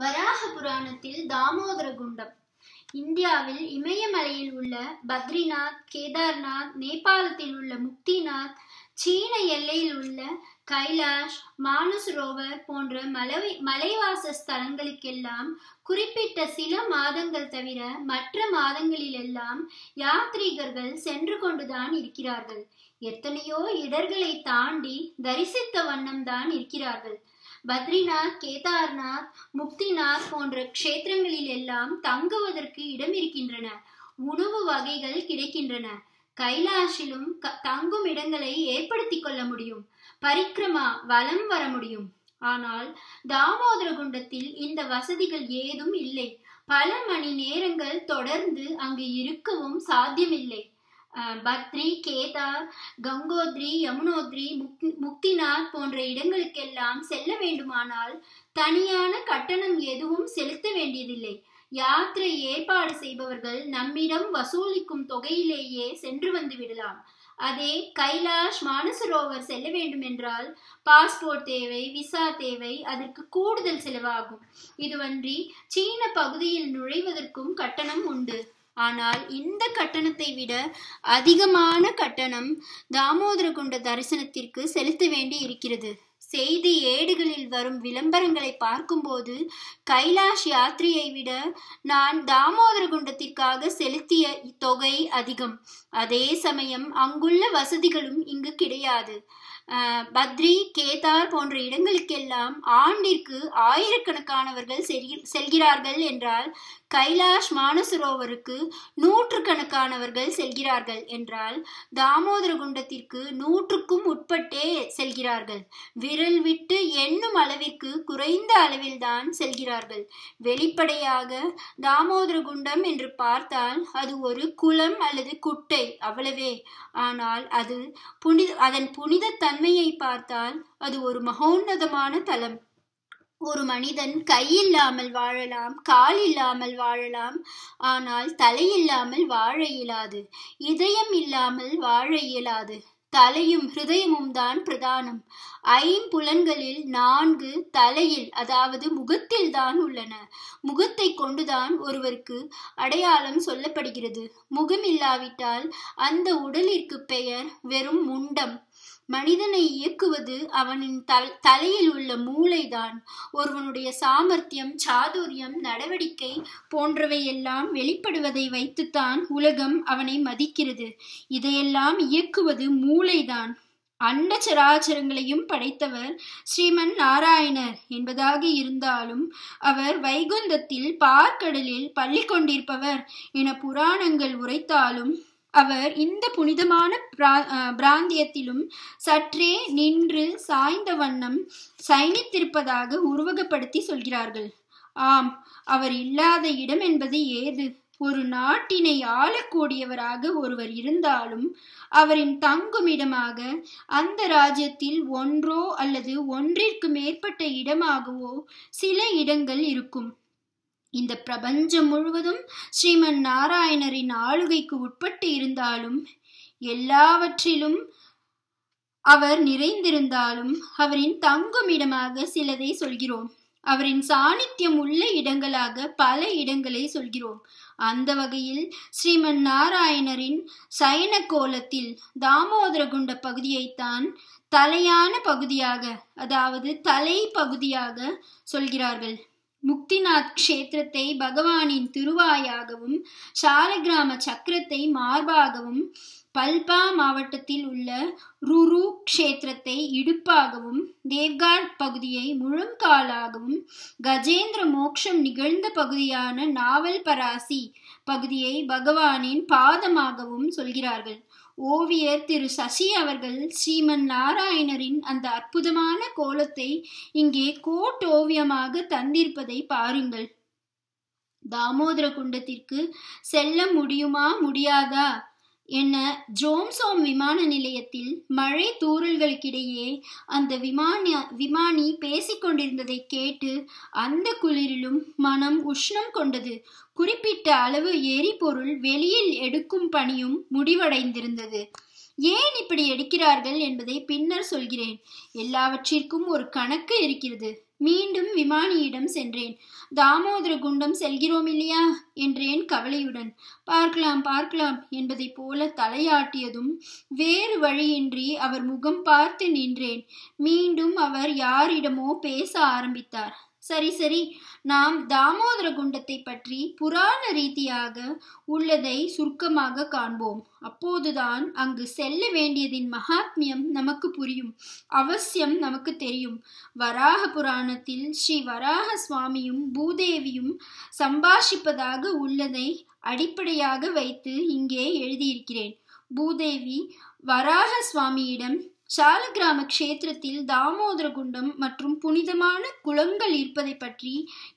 வராக புராணத்தில் தாமோதர குண்டம் இந்தியாவில் இமயமலையில் உள்ள பத்ரிநாத் கேதார்நாத் நேபாளத்தில் உள்ள முக்திநாத் சீன எல்லையில் உள்ள கைலாஷ் ரோவர் போன்ற மலை மலைவாச ஸ்தலங்களுக்கெல்லாம் குறிப்பிட்ட சில மாதங்கள் தவிர மற்ற மாதங்களிலெல்லாம் யாத்ரீகர்கள் சென்று கொண்டுதான் இருக்கிறார்கள் எத்தனையோ இடர்களை தாண்டி தரிசித்த வண்ணம்தான் இருக்கிறார்கள் பத்ரிநாத் கேதார்நாத் முக்திநாத் போன்ற க்ஷேத்திரங்களில் எல்லாம் தங்குவதற்கு இடம் இருக்கின்றன உணவு வகைகள் கிடைக்கின்றன கைலாஷிலும் தங்கும் இடங்களை ஏற்படுத்தி கொள்ள முடியும் பரிக்கிரமா வலம் வர முடியும் ஆனால் தாமோதர குண்டத்தில் இந்த வசதிகள் ஏதும் இல்லை பல மணி நேரங்கள் தொடர்ந்து அங்கு இருக்கவும் சாத்தியமில்லை பத்ரி கேதா கங்கோத்ரி யமுனோத்ரி முக்திநாத் போன்ற இடங்களுக்கெல்லாம் செல்ல வேண்டுமானால் தனியான கட்டணம் எதுவும் செலுத்த வேண்டியதில்லை யாத்திரை ஏற்பாடு செய்பவர்கள் நம்மிடம் வசூலிக்கும் தொகையிலேயே சென்று வந்து விடலாம் அதே கைலாஷ் மானசரோவர் செல்ல வேண்டும் என்றால் பாஸ்போர்ட் தேவை விசா தேவை அதற்கு கூடுதல் செலவாகும் இதுவன்றி சீன பகுதியில் நுழைவதற்கும் கட்டணம் உண்டு ஆனால் இந்த கட்டணத்தை விட அதிகமான கட்டணம் தாமோதர குண்ட தரிசனத்திற்கு செலுத்த வேண்டி இருக்கிறது செய்தி ஏடுகளில் வரும் விளம்பரங்களை பார்க்கும்போது கைலாஷ் யாத்திரையை விட நான் தாமோதர குண்டத்திற்காக செலுத்திய தொகை அதிகம் அதே சமயம் அங்குள்ள வசதிகளும் இங்கு கிடையாது பத்ரி கேதார் போன்ற இடங்களுக்கெல்லாம் ஆண்டிற்கு ஆயிரக்கணக்கானவர்கள் செல்கிறார்கள் என்றால் கைலாஷ் மானசரோவருக்கு நூற்றுக்கணக்கானவர்கள் செல்கிறார்கள் என்றால் தாமோதர குண்டத்திற்கு நூற்றுக்கும் உட்பட்டே செல்கிறார்கள் விரல் விட்டு எண்ணும் அளவிற்கு குறைந்த அளவில்தான் செல்கிறார்கள் வெளிப்படையாக தாமோதர குண்டம் என்று பார்த்தால் அது ஒரு குளம் அல்லது குட்டை அவ்வளவே ஆனால் அது புனித அதன் புனித தன்மையை பார்த்தால் அது ஒரு மகோன்னதமான தலம் ஒரு மனிதன் கை இல்லாமல் வாழலாம் கால் இல்லாமல் வாழலாம் ஆனால் தலையில்லாமல் வாழ இயலாது இதயம் இல்லாமல் வாழ இயலாது தலையும் ஹிருதயமும் தான் பிரதானம் ஐம்புலன்களில் நான்கு தலையில் அதாவது முகத்தில் தான் உள்ளன முகத்தை கொண்டுதான் ஒருவருக்கு அடையாளம் சொல்லப்படுகிறது முகம் இல்லாவிட்டால் அந்த உடலிற்கு பெயர் வெறும் முண்டம் மனிதனை இயக்குவது அவனின் தல் தலையில் உள்ள மூளைதான் ஒருவனுடைய சாமர்த்தியம் சாதுரியம் நடவடிக்கை போன்றவையெல்லாம் வெளிப்படுவதை வைத்துத்தான் உலகம் அவனை மதிக்கிறது இதையெல்லாம் இயக்குவது மூளைதான் அண்ட சராச்சரங்களையும் படைத்தவர் ஸ்ரீமன் நாராயணர் என்பதாக இருந்தாலும் அவர் வைகுந்தத்தில் பார்க்கடலில் பள்ளி கொண்டிருப்பவர் என புராணங்கள் உரைத்தாலும் அவர் இந்த புனிதமான பிரா பிராந்தியத்திலும் சற்றே நின்று சாய்ந்த வண்ணம் சயனித்திருப்பதாக உருவகப்படுத்தி சொல்கிறார்கள் ஆம் அவர் இல்லாத இடம் என்பது ஏது ஒரு நாட்டினை ஆளக்கூடியவராக ஒருவர் இருந்தாலும் அவரின் தங்குமிடமாக அந்த ராஜ்யத்தில் ஒன்றோ அல்லது ஒன்றிற்கு மேற்பட்ட இடமாகவோ சில இடங்கள் இருக்கும் இந்த பிரபஞ்சம் முழுவதும் ஸ்ரீமன் நாராயணரின் ஆளுகைக்கு உட்பட்டு இருந்தாலும் எல்லாவற்றிலும் அவர் நிறைந்திருந்தாலும் அவரின் தங்கும் இடமாக சிலதை சொல்கிறோம் அவரின் சாநித்தியம் உள்ள இடங்களாக பல இடங்களை சொல்கிறோம் அந்த வகையில் ஸ்ரீமன் நாராயணரின் சயன கோலத்தில் தாமோதர குண்ட பகுதியைத்தான் தலையான பகுதியாக அதாவது தலை பகுதியாக சொல்கிறார்கள் முக்திநாத் க்ஷேத்திரத்தை பகவானின் திருவாயாகவும் சாலகிராம சக்கரத்தை மார்பாகவும் பல்பா மாவட்டத்தில் உள்ள ருரு கஷேத்திரத்தை இடுப்பாகவும் தேவ்கார் பகுதியை முழங்காலாகவும் கஜேந்திர மோக்ஷம் நிகழ்ந்த பகுதியான நாவல் பராசி பகுதியை பகவானின் பாதமாகவும் சொல்கிறார்கள் ஓவியர் திரு சசி அவர்கள் ஸ்ரீமன் நாராயணரின் அந்த அற்புதமான கோலத்தை இங்கே கோட் ஓவியமாக தந்திருப்பதை பாருங்கள் தாமோதர குண்டத்திற்கு செல்ல முடியுமா முடியாதா என்ன ஜோம்சோம் விமான நிலையத்தில் மழை தூறல்களுக்கிடையே அந்த விமான விமானி பேசிக்கொண்டிருந்ததை கேட்டு அந்த குளிரிலும் மனம் உஷ்ணம் கொண்டது குறிப்பிட்ட அளவு எரிபொருள் வெளியில் எடுக்கும் பணியும் முடிவடைந்திருந்தது ஏன் இப்படி எடுக்கிறார்கள் என்பதை பின்னர் சொல்கிறேன் எல்லாவற்றிற்கும் ஒரு கணக்கு இருக்கிறது மீண்டும் விமானியிடம் சென்றேன் தாமோதர குண்டம் செல்கிறோம் இல்லையா என்றேன் கவலையுடன் பார்க்கலாம் பார்க்கலாம் என்பதைப் போல தலையாட்டியதும் வேறு வழியின்றி அவர் முகம் பார்த்து நின்றேன் மீண்டும் அவர் யாரிடமோ பேச ஆரம்பித்தார் சரி சரி நாம் தாமோதர குண்டத்தை பற்றி புராண ரீதியாக உள்ளதை சுருக்கமாக காண்போம் அப்போதுதான் அங்கு செல்ல வேண்டியதின் மகாத்மியம் நமக்கு புரியும் அவசியம் நமக்கு தெரியும் வராக புராணத்தில் ஸ்ரீ வராக சுவாமியும் பூதேவியும் சம்பாஷிப்பதாக உள்ளதை அடிப்படையாக வைத்து இங்கே எழுதியிருக்கிறேன் பூதேவி வராக சுவாமியிடம் சாலகிராம க்ஷேத்திரத்தில் தாமோதர குண்டம் மற்றும் புனிதமான குளங்கள் இருப்பதை பற்றி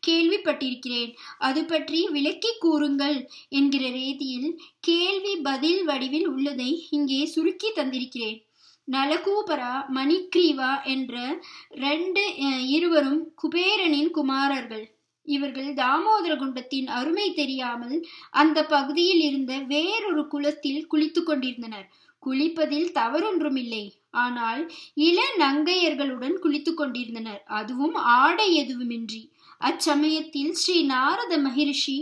கேள்விப்பட்டிருக்கிறேன் அது பற்றி விளக்கி கூறுங்கள் என்கிற ரீதியில் கேள்வி பதில் வடிவில் உள்ளதை இங்கே சுருக்கி தந்திருக்கிறேன் நலகூபரா மணிக்ரீவா என்ற ரெண்டு இருவரும் குபேரனின் குமாரர்கள் இவர்கள் தாமோதர குண்டத்தின் அருமை தெரியாமல் அந்த பகுதியில் இருந்த வேறொரு குளத்தில் குளித்து கொண்டிருந்தனர் குளிப்பதில் தவறொன்றுமில்லை ஆனால் இள நங்கையர்களுடன் குளித்துக் கொண்டிருந்தனர் அதுவும் ஆடை எதுவுமின்றி அச்சமயத்தில் ஸ்ரீ நாரத மகிரிஷி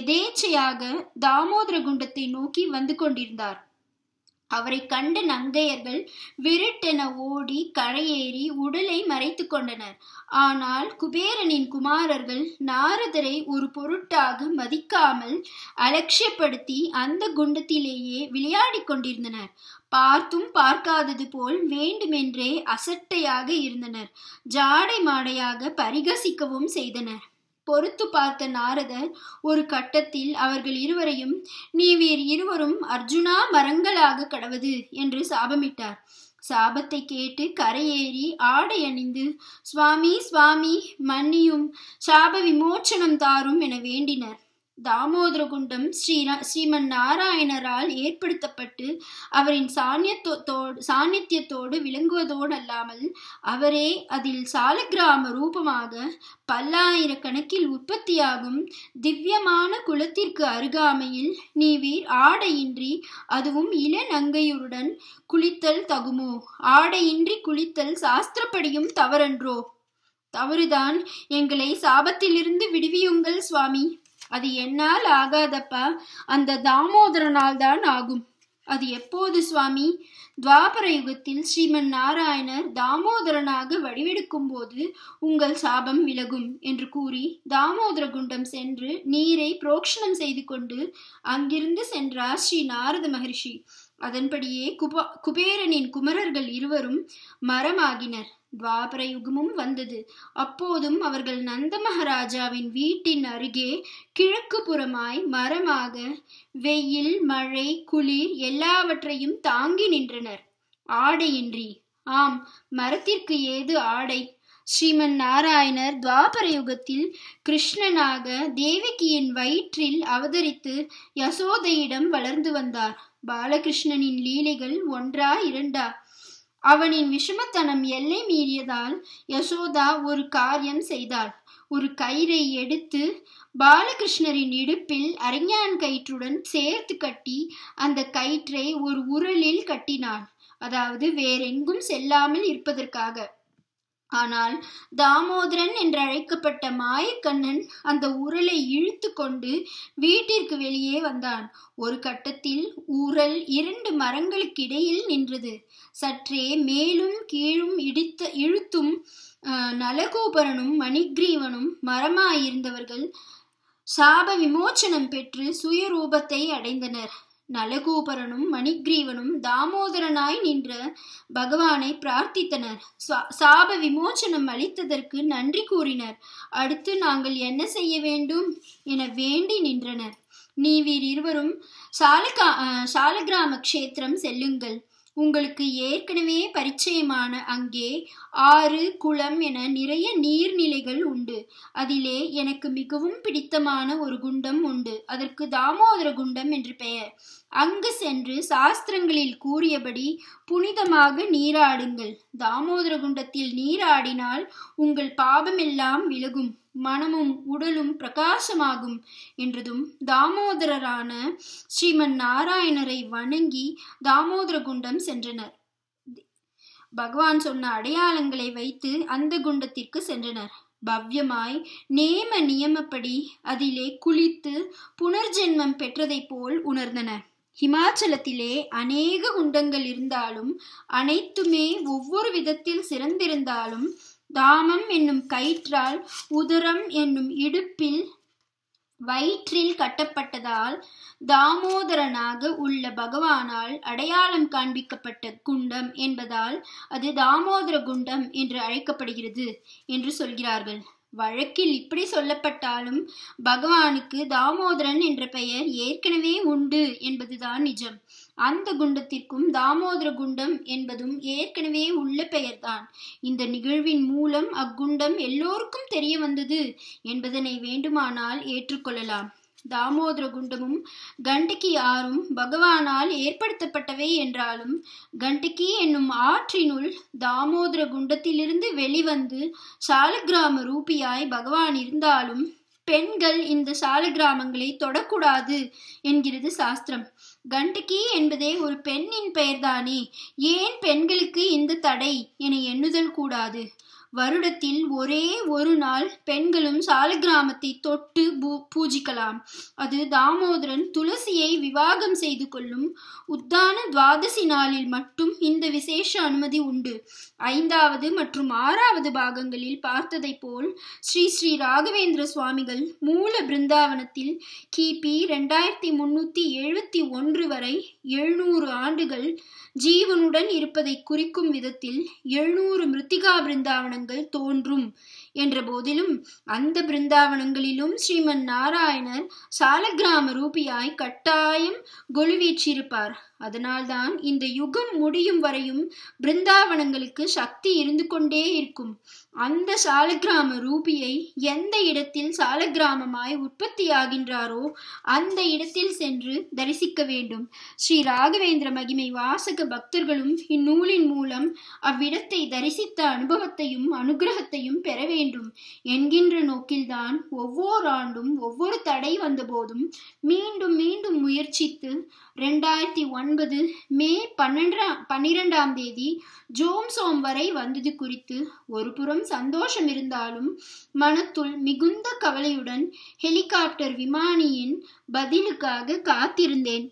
எதேச்சையாக தாமோதர குண்டத்தை நோக்கி வந்து கொண்டிருந்தார் அவரை கண்ட நங்கையர்கள் விருட்டென ஓடி கரையேறி உடலை மறைத்து கொண்டனர் ஆனால் குபேரனின் குமாரர்கள் நாரதரை ஒரு பொருட்டாக மதிக்காமல் அலட்சியப்படுத்தி அந்த குண்டத்திலேயே விளையாடி கொண்டிருந்தனர் பார்த்தும் பார்க்காதது போல் வேண்டுமென்றே அசட்டையாக இருந்தனர் ஜாடை மாடையாக பரிகசிக்கவும் செய்தனர் பொறுத்து பார்த்த நாரதர் ஒரு கட்டத்தில் அவர்கள் இருவரையும் நீ வீர் இருவரும் அர்ஜுனா மரங்களாக கடவது என்று சாபமிட்டார் சாபத்தை கேட்டு கரையேறி ஆடை அணிந்து சுவாமி சுவாமி மன்னியும் சாப விமோச்சனம் தாரும் என வேண்டினர் தாமோதரகுண்டம் ஸ்ரீ ஸ்ரீமன் நாராயணரால் ஏற்படுத்தப்பட்டு அவரின் சாநியத்தோடு சாநித்தியத்தோடு விளங்குவதோடு அல்லாமல் அவரே அதில் சாலக்கிராம ரூபமாக பல்லாயிரக்கணக்கில் உற்பத்தியாகும் திவ்யமான குலத்திற்கு அருகாமையில் நீ வீர் ஆடையின்றி அதுவும் இள குளித்தல் தகுமோ ஆடையின்றி குளித்தல் சாஸ்திரப்படியும் தவறன்றோ தவறுதான் எங்களை சாபத்திலிருந்து விடுவியுங்கள் சுவாமி அது என்னால் ஆகாதப்பா அந்த தாமோதரனால் தான் ஆகும் அது எப்போது சுவாமி துவாபர யுகத்தில் ஸ்ரீமன் நாராயணர் தாமோதரனாக வடிவெடுக்கும் போது உங்கள் சாபம் விலகும் என்று கூறி தாமோதர குண்டம் சென்று நீரை புரோக்ஷனம் செய்து கொண்டு அங்கிருந்து சென்றார் ஸ்ரீ நாரத மகரிஷி அதன்படியே குபா குபேரனின் குமரர்கள் இருவரும் மரமாகினர் துவாபர யுகமும் வந்தது அப்போதும் அவர்கள் நந்த மகாராஜாவின் வீட்டின் அருகே கிழக்கு புறமாய் மரமாக வெயில் மழை குளிர் எல்லாவற்றையும் தாங்கி நின்றனர் ஆடையின்றி ஆம் மரத்திற்கு ஏது ஆடை ஸ்ரீமன் நாராயணர் துவாபர யுகத்தில் கிருஷ்ணனாக தேவகியின் வயிற்றில் அவதரித்து யசோதையிடம் வளர்ந்து வந்தார் பாலகிருஷ்ணனின் லீலைகள் ஒன்றா இரண்டா அவனின் விஷமத்தனம் எல்லை மீறியதால் யசோதா ஒரு காரியம் செய்தாள் ஒரு கயிறை எடுத்து பாலகிருஷ்ணரின் இடுப்பில் அறிஞான் கயிற்றுடன் சேர்த்து கட்டி அந்த கயிற்றை ஒரு உரலில் கட்டினாள் அதாவது வேறெங்கும் செல்லாமல் இருப்பதற்காக ஆனால் தாமோதரன் என்றழைக்கப்பட்ட மாயக்கண்ணன் அந்த உரலை இழுத்து கொண்டு வீட்டிற்கு வெளியே வந்தான் ஒரு கட்டத்தில் உரல் இரண்டு மரங்களுக்கு இடையில் நின்றது சற்றே மேலும் கீழும் இடித்த இழுத்தும் நலகோபரனும் மணிக்ரீவனும் மரமாயிருந்தவர்கள் சாப விமோச்சனம் பெற்று சுயரூபத்தை அடைந்தனர் நலகோபரனும் மணிக்ரீவனும் தாமோதரனாய் நின்ற பகவானை பிரார்த்தித்தனர் சாப விமோச்சனம் அளித்ததற்கு நன்றி கூறினர் அடுத்து நாங்கள் என்ன செய்ய வேண்டும் என வேண்டி நின்றனர் வீர் இருவரும் சாலகா சாலகிராம கஷேத்திரம் செல்லுங்கள் உங்களுக்கு ஏற்கனவே பரிச்சயமான அங்கே ஆறு குளம் என நிறைய நீர்நிலைகள் உண்டு அதிலே எனக்கு மிகவும் பிடித்தமான ஒரு குண்டம் உண்டு அதற்கு தாமோதர குண்டம் என்று பெயர் அங்கு சென்று சாஸ்திரங்களில் கூறியபடி புனிதமாக நீராடுங்கள் தாமோதர குண்டத்தில் நீராடினால் உங்கள் பாபமெல்லாம் விலகும் மனமும் உடலும் பிரகாசமாகும் என்றதும் தாமோதரரான ஸ்ரீமன் நாராயணரை வணங்கி தாமோதர குண்டம் சென்றனர் பகவான் சொன்ன அடையாளங்களை வைத்து அந்த குண்டத்திற்கு சென்றனர் பவ்யமாய் நேம நியமப்படி அதிலே குளித்து புனர்ஜென்மம் பெற்றதைப் போல் உணர்ந்தனர் ஹிமாச்சலத்திலே அநேக குண்டங்கள் இருந்தாலும் அனைத்துமே ஒவ்வொரு விதத்தில் சிறந்திருந்தாலும் தாமம் என்னும் கயிற்றால் உதரம் என்னும் இடுப்பில் வயிற்றில் கட்டப்பட்டதால் தாமோதரனாக உள்ள பகவானால் அடையாளம் காண்பிக்கப்பட்ட குண்டம் என்பதால் அது தாமோதர குண்டம் என்று அழைக்கப்படுகிறது என்று சொல்கிறார்கள் வழக்கில் இப்படி சொல்லப்பட்டாலும் பகவானுக்கு தாமோதரன் என்ற பெயர் ஏற்கனவே உண்டு என்பதுதான் நிஜம் அந்த குண்டத்திற்கும் தாமோதர குண்டம் என்பதும் ஏற்கனவே உள்ள பெயர்தான் இந்த நிகழ்வின் மூலம் அக்குண்டம் எல்லோருக்கும் தெரிய வந்தது என்பதனை வேண்டுமானால் ஏற்றுக்கொள்ளலாம் தாமோதர குண்டமும் கண்டகி ஆறும் பகவானால் ஏற்படுத்தப்பட்டவை என்றாலும் கண்டகி என்னும் ஆற்றினுள் தாமோதர குண்டத்திலிருந்து வெளிவந்து சாலகிராம ரூபியாய் பகவான் இருந்தாலும் பெண்கள் இந்த சால கிராமங்களை தொடக்கூடாது என்கிறது சாஸ்திரம் கண்டகி என்பதே ஒரு பெண்ணின் பெயர்தானே ஏன் பெண்களுக்கு இந்த தடை என எண்ணுதல் கூடாது வருடத்தில் ஒரே ஒரு நாள் பெண்களும் கிராமத்தை தொட்டு பூஜிக்கலாம் அது தாமோதரன் துளசியை விவாகம் செய்து கொள்ளும் உத்தான துவாதசி நாளில் மட்டும் இந்த விசேஷ அனுமதி உண்டு ஐந்தாவது மற்றும் ஆறாவது பாகங்களில் பார்த்ததைப் போல் ஸ்ரீ ஸ்ரீ ராகவேந்திர சுவாமிகள் மூல பிருந்தாவனத்தில் கிபி ரெண்டாயிரத்தி முன்னூத்தி எழுபத்தி ஒன்று வரை எழுநூறு ஆண்டுகள் ஜீவனுடன் இருப்பதை குறிக்கும் விதத்தில் எழுநூறு மிருத்திகா பிருந்தாவனங்கள் தோன்றும் என்ற போதிலும் அந்த பிருந்தாவனங்களிலும் ஸ்ரீமன் நாராயணர் சாலகிராம ரூபியாய் கட்டாயம் கொலுவீற்றிருப்பார் அதனால்தான் இந்த யுகம் முடியும் வரையும் பிருந்தாவனங்களுக்கு சக்தி இருந்து கொண்டே இருக்கும் அந்த சாலக்கிராம ரூபியை எந்த இடத்தில் சாலகிராமமாய் உற்பத்தியாகின்றாரோ அந்த இடத்தில் சென்று தரிசிக்க வேண்டும் ஸ்ரீ ராகவேந்திர மகிமை வாசக பக்தர்களும் இந்நூலின் மூலம் அவ்விடத்தை தரிசித்த அனுபவத்தையும் அனுகிரகத்தையும் பெற வேண்டும் வேண்டும் என்கின்ற நோக்கில்தான் ஒவ்வொரு ஆண்டும் ஒவ்வொரு தடை வந்தபோதும் மீண்டும் மீண்டும் முயற்சித்து ரெண்டாயிரத்தி ஒன்பது மே பன்னெண்டாம் பன்னிரெண்டாம் தேதி ஜோம்சோம் வரை வந்தது குறித்து ஒரு புறம் சந்தோஷம் இருந்தாலும் மனத்துள் மிகுந்த கவலையுடன் ஹெலிகாப்டர் விமானியின் பதிலுக்காக காத்திருந்தேன்